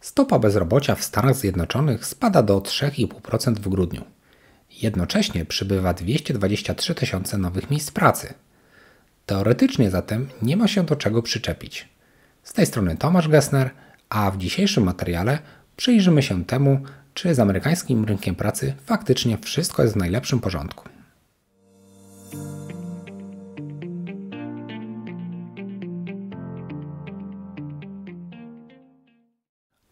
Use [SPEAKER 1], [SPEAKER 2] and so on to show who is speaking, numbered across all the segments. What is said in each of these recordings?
[SPEAKER 1] Stopa bezrobocia w Stanach Zjednoczonych spada do 3,5% w grudniu. Jednocześnie przybywa 223 tysiące nowych miejsc pracy. Teoretycznie zatem nie ma się do czego przyczepić. Z tej strony Tomasz Gessner, a w dzisiejszym materiale przyjrzymy się temu, czy z amerykańskim rynkiem pracy faktycznie wszystko jest w najlepszym porządku.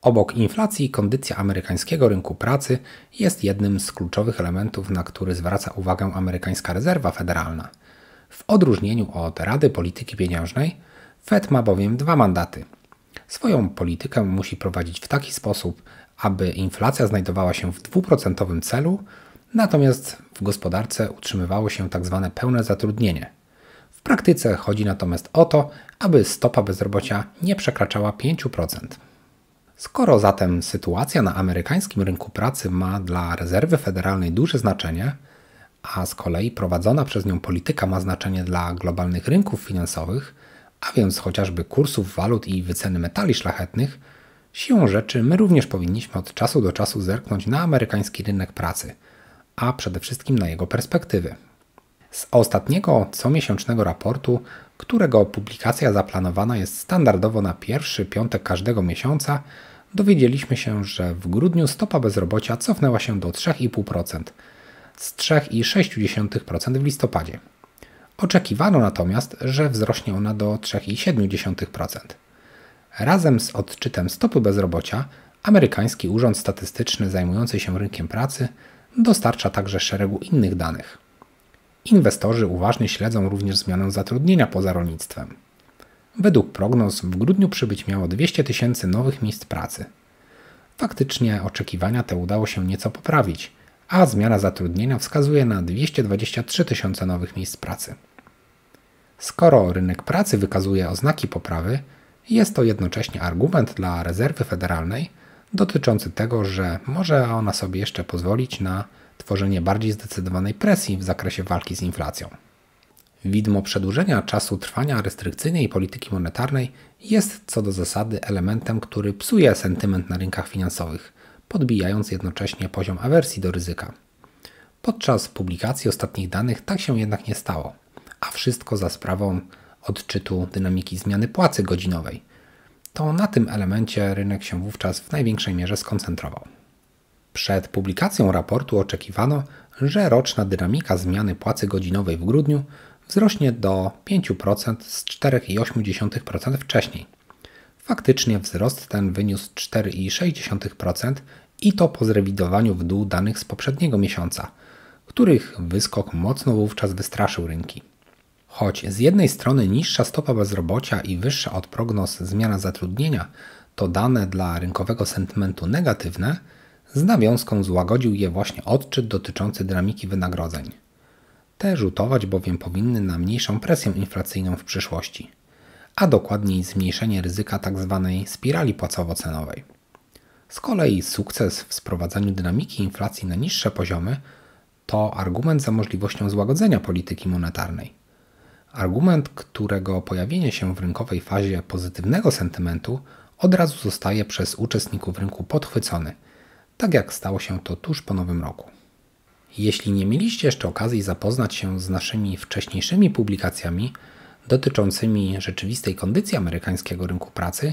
[SPEAKER 1] Obok inflacji, kondycja amerykańskiego rynku pracy jest jednym z kluczowych elementów, na który zwraca uwagę amerykańska rezerwa federalna. W odróżnieniu od Rady Polityki Pieniężnej, Fed ma bowiem dwa mandaty. Swoją politykę musi prowadzić w taki sposób, aby inflacja znajdowała się w dwuprocentowym celu, natomiast w gospodarce utrzymywało się tzw. Tak pełne zatrudnienie. W praktyce chodzi natomiast o to, aby stopa bezrobocia nie przekraczała 5%. Skoro zatem sytuacja na amerykańskim rynku pracy ma dla rezerwy federalnej duże znaczenie, a z kolei prowadzona przez nią polityka ma znaczenie dla globalnych rynków finansowych, a więc chociażby kursów walut i wyceny metali szlachetnych, siłą rzeczy my również powinniśmy od czasu do czasu zerknąć na amerykański rynek pracy, a przede wszystkim na jego perspektywy z ostatniego comiesięcznego raportu, którego publikacja zaplanowana jest standardowo na pierwszy piątek każdego miesiąca, dowiedzieliśmy się, że w grudniu stopa bezrobocia cofnęła się do 3,5% z 3,6% w listopadzie. Oczekiwano natomiast, że wzrośnie ona do 3,7%. Razem z odczytem stopy bezrobocia, amerykański urząd statystyczny zajmujący się rynkiem pracy dostarcza także szeregu innych danych. Inwestorzy uważnie śledzą również zmianę zatrudnienia poza rolnictwem. Według prognoz w grudniu przybyć miało 200 tysięcy nowych miejsc pracy. Faktycznie oczekiwania te udało się nieco poprawić, a zmiana zatrudnienia wskazuje na 223 tysiące nowych miejsc pracy. Skoro rynek pracy wykazuje oznaki poprawy, jest to jednocześnie argument dla rezerwy federalnej dotyczący tego, że może ona sobie jeszcze pozwolić na tworzenie bardziej zdecydowanej presji w zakresie walki z inflacją. Widmo przedłużenia czasu trwania restrykcyjnej polityki monetarnej jest co do zasady elementem, który psuje sentyment na rynkach finansowych, podbijając jednocześnie poziom awersji do ryzyka. Podczas publikacji ostatnich danych tak się jednak nie stało, a wszystko za sprawą odczytu dynamiki zmiany płacy godzinowej. To na tym elemencie rynek się wówczas w największej mierze skoncentrował. Przed publikacją raportu oczekiwano, że roczna dynamika zmiany płacy godzinowej w grudniu wzrośnie do 5% z 4,8% wcześniej. Faktycznie wzrost ten wyniósł 4,6% i to po zrewidowaniu w dół danych z poprzedniego miesiąca, których wyskok mocno wówczas wystraszył rynki. Choć z jednej strony niższa stopa bezrobocia i wyższa od prognoz zmiana zatrudnienia to dane dla rynkowego sentymentu negatywne, z nawiązką złagodził je właśnie odczyt dotyczący dynamiki wynagrodzeń. Te rzutować bowiem powinny na mniejszą presję inflacyjną w przyszłości, a dokładniej zmniejszenie ryzyka tzw. Tak spirali płacowo-cenowej. Z kolei sukces w sprowadzaniu dynamiki inflacji na niższe poziomy to argument za możliwością złagodzenia polityki monetarnej. Argument, którego pojawienie się w rynkowej fazie pozytywnego sentymentu od razu zostaje przez uczestników rynku podchwycony – tak jak stało się to tuż po nowym roku. Jeśli nie mieliście jeszcze okazji zapoznać się z naszymi wcześniejszymi publikacjami dotyczącymi rzeczywistej kondycji amerykańskiego rynku pracy,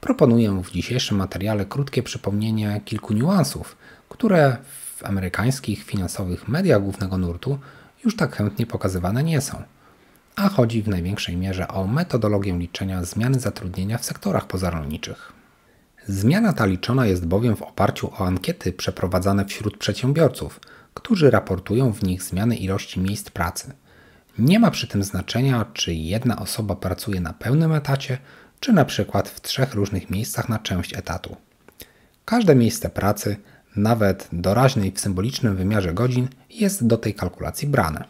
[SPEAKER 1] proponuję w dzisiejszym materiale krótkie przypomnienie kilku niuansów, które w amerykańskich finansowych mediach głównego nurtu już tak chętnie pokazywane nie są. A chodzi w największej mierze o metodologię liczenia zmiany zatrudnienia w sektorach pozarolniczych. Zmiana ta liczona jest bowiem w oparciu o ankiety przeprowadzane wśród przedsiębiorców, którzy raportują w nich zmiany ilości miejsc pracy. Nie ma przy tym znaczenia, czy jedna osoba pracuje na pełnym etacie, czy na przykład w trzech różnych miejscach na część etatu. Każde miejsce pracy, nawet doraźnej w symbolicznym wymiarze godzin, jest do tej kalkulacji brane.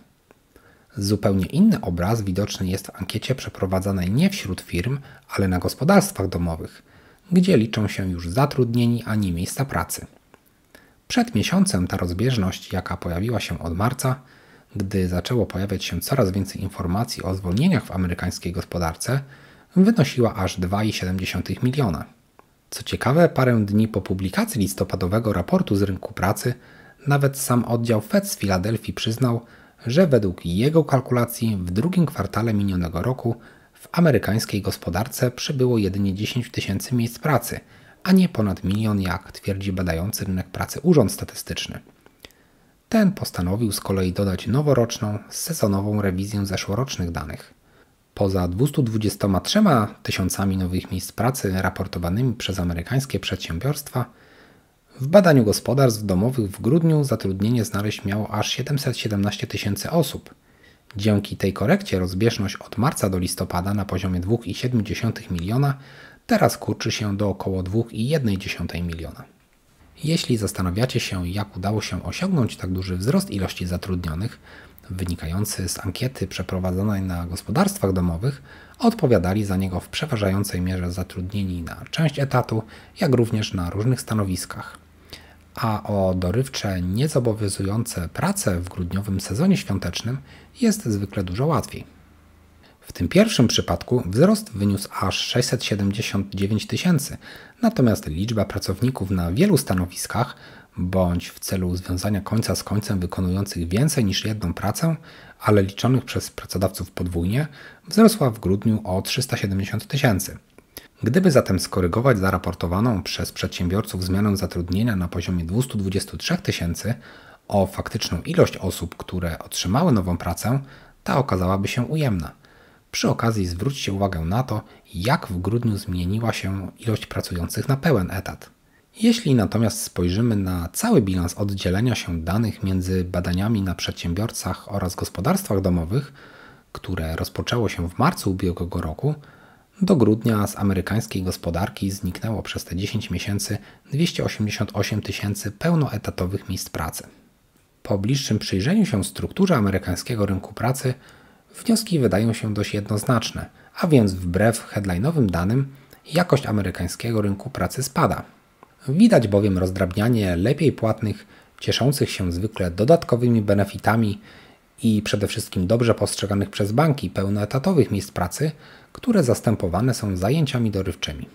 [SPEAKER 1] Zupełnie inny obraz widoczny jest w ankiecie przeprowadzanej nie wśród firm, ale na gospodarstwach domowych – gdzie liczą się już zatrudnieni, a nie miejsca pracy. Przed miesiącem ta rozbieżność, jaka pojawiła się od marca, gdy zaczęło pojawiać się coraz więcej informacji o zwolnieniach w amerykańskiej gospodarce, wynosiła aż 2,7 miliona. Co ciekawe, parę dni po publikacji listopadowego raportu z rynku pracy, nawet sam oddział Fed z Filadelfii przyznał, że według jego kalkulacji w drugim kwartale minionego roku w amerykańskiej gospodarce przybyło jedynie 10 tysięcy miejsc pracy, a nie ponad milion, jak twierdzi badający rynek pracy Urząd Statystyczny. Ten postanowił z kolei dodać noworoczną, sezonową rewizję zeszłorocznych danych. Poza 223 tysiącami nowych miejsc pracy raportowanymi przez amerykańskie przedsiębiorstwa, w badaniu gospodarstw domowych w grudniu zatrudnienie znaleźć miało aż 717 tysięcy osób – Dzięki tej korekcie rozbieżność od marca do listopada na poziomie 2,7 miliona teraz kurczy się do około 2,1 miliona. Jeśli zastanawiacie się, jak udało się osiągnąć tak duży wzrost ilości zatrudnionych, wynikający z ankiety przeprowadzonej na gospodarstwach domowych, odpowiadali za niego w przeważającej mierze zatrudnieni na część etatu, jak również na różnych stanowiskach a o dorywcze, niezobowiązujące prace w grudniowym sezonie świątecznym jest zwykle dużo łatwiej. W tym pierwszym przypadku wzrost wyniósł aż 679 tysięcy, natomiast liczba pracowników na wielu stanowiskach bądź w celu związania końca z końcem wykonujących więcej niż jedną pracę, ale liczonych przez pracodawców podwójnie, wzrosła w grudniu o 370 tysięcy. Gdyby zatem skorygować zaraportowaną przez przedsiębiorców zmianę zatrudnienia na poziomie 223 tysięcy o faktyczną ilość osób, które otrzymały nową pracę, ta okazałaby się ujemna. Przy okazji zwróćcie uwagę na to, jak w grudniu zmieniła się ilość pracujących na pełen etat. Jeśli natomiast spojrzymy na cały bilans oddzielenia się danych między badaniami na przedsiębiorcach oraz gospodarstwach domowych, które rozpoczęło się w marcu ubiegłego roku, do grudnia z amerykańskiej gospodarki zniknęło przez te 10 miesięcy 288 tysięcy pełnoetatowych miejsc pracy. Po bliższym przyjrzeniu się strukturze amerykańskiego rynku pracy, wnioski wydają się dość jednoznaczne, a więc wbrew headline'owym danym, jakość amerykańskiego rynku pracy spada. Widać bowiem rozdrabnianie lepiej płatnych, cieszących się zwykle dodatkowymi benefitami i przede wszystkim dobrze postrzeganych przez banki pełnoetatowych miejsc pracy, które zastępowane są zajęciami dorywczymi.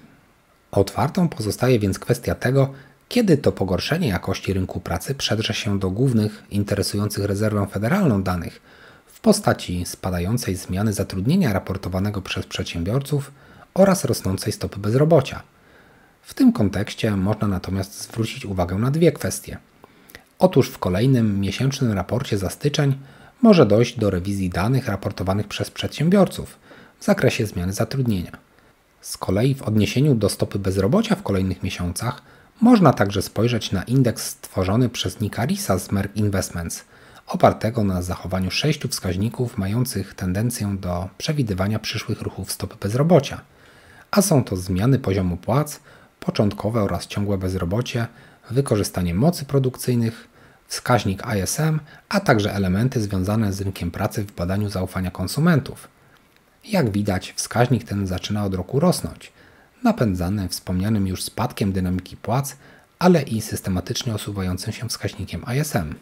[SPEAKER 1] Otwartą pozostaje więc kwestia tego, kiedy to pogorszenie jakości rynku pracy przedrze się do głównych interesujących rezerwę federalną danych w postaci spadającej zmiany zatrudnienia raportowanego przez przedsiębiorców oraz rosnącej stopy bezrobocia. W tym kontekście można natomiast zwrócić uwagę na dwie kwestie. Otóż w kolejnym miesięcznym raporcie za styczeń może dojść do rewizji danych raportowanych przez przedsiębiorców w zakresie zmiany zatrudnienia. Z kolei w odniesieniu do stopy bezrobocia w kolejnych miesiącach można także spojrzeć na indeks stworzony przez Nikarisa z Merck Investments, opartego na zachowaniu sześciu wskaźników mających tendencję do przewidywania przyszłych ruchów stopy bezrobocia, a są to zmiany poziomu płac, początkowe oraz ciągłe bezrobocie, wykorzystanie mocy produkcyjnych, wskaźnik ISM, a także elementy związane z rynkiem pracy w badaniu zaufania konsumentów. Jak widać, wskaźnik ten zaczyna od roku rosnąć, napędzany wspomnianym już spadkiem dynamiki płac, ale i systematycznie osuwającym się wskaźnikiem ISM.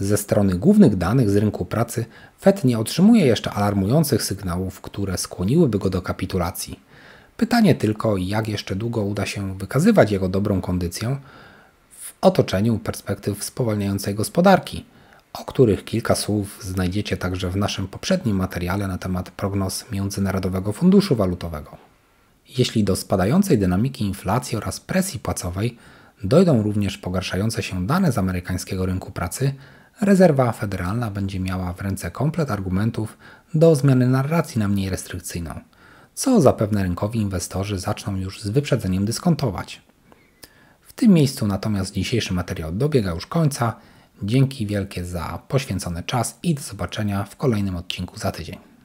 [SPEAKER 1] Ze strony głównych danych z rynku pracy Fed nie otrzymuje jeszcze alarmujących sygnałów, które skłoniłyby go do kapitulacji. Pytanie tylko, jak jeszcze długo uda się wykazywać jego dobrą kondycję, otoczeniu perspektyw spowalniającej gospodarki, o których kilka słów znajdziecie także w naszym poprzednim materiale na temat prognoz Międzynarodowego Funduszu Walutowego. Jeśli do spadającej dynamiki inflacji oraz presji płacowej dojdą również pogarszające się dane z amerykańskiego rynku pracy, rezerwa federalna będzie miała w ręce komplet argumentów do zmiany narracji na mniej restrykcyjną, co zapewne rynkowi inwestorzy zaczną już z wyprzedzeniem dyskontować tym miejscu natomiast dzisiejszy materiał dobiega już końca. Dzięki wielkie za poświęcony czas i do zobaczenia w kolejnym odcinku za tydzień.